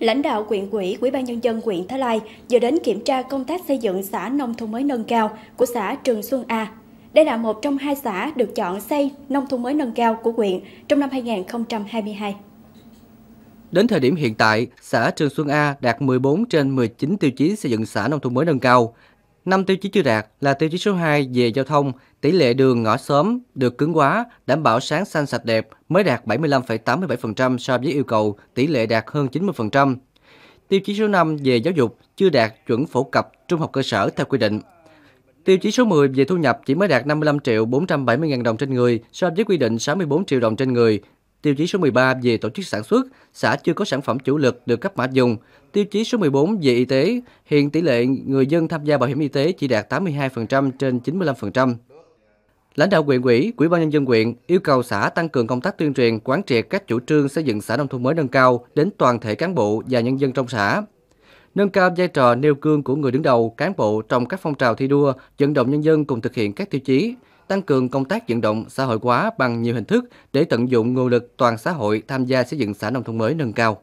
Lãnh đạo quyện quỹ, Ủy ban nhân dân quyện Thái Lai vừa đến kiểm tra công tác xây dựng xã nông thôn mới nâng cao của xã Trường Xuân A. Đây là một trong hai xã được chọn xây nông thôn mới nâng cao của quyện trong năm 2022. Đến thời điểm hiện tại, xã Trường Xuân A đạt 14 trên 19 tiêu chí xây dựng xã nông thôn mới nâng cao, Năm tiêu chí chưa đạt là tiêu chí số 2 về giao thông, tỷ lệ đường ngõ sớm được cứng hóa, đảm bảo sáng xanh sạch đẹp mới đạt 75,87% so với yêu cầu tỷ lệ đạt hơn 90%. Tiêu chí số 5 về giáo dục chưa đạt chuẩn phổ cập trung học cơ sở theo quy định. Tiêu chí số 10 về thu nhập chỉ mới đạt 55 triệu 470 ngàn đồng trên người so với quy định 64 triệu đồng trên người, Tiêu chí số 13 về tổ chức sản xuất, xã chưa có sản phẩm chủ lực được cấp mã dùng. Tiêu chí số 14 về y tế, hiện tỷ lệ người dân tham gia bảo hiểm y tế chỉ đạt 82% trên 95%. Lãnh đạo huyện ủy, Ủy ban nhân dân huyện yêu cầu xã tăng cường công tác tuyên truyền, quán triệt các chủ trương xây dựng xã nông thôn mới nâng cao đến toàn thể cán bộ và nhân dân trong xã. Nâng cao vai trò nêu gương của người đứng đầu, cán bộ trong các phong trào thi đua, vận động nhân dân cùng thực hiện các tiêu chí, tăng cường công tác vận động xã hội hóa bằng nhiều hình thức để tận dụng nguồn lực toàn xã hội tham gia xây dựng xã nông thôn mới nâng cao.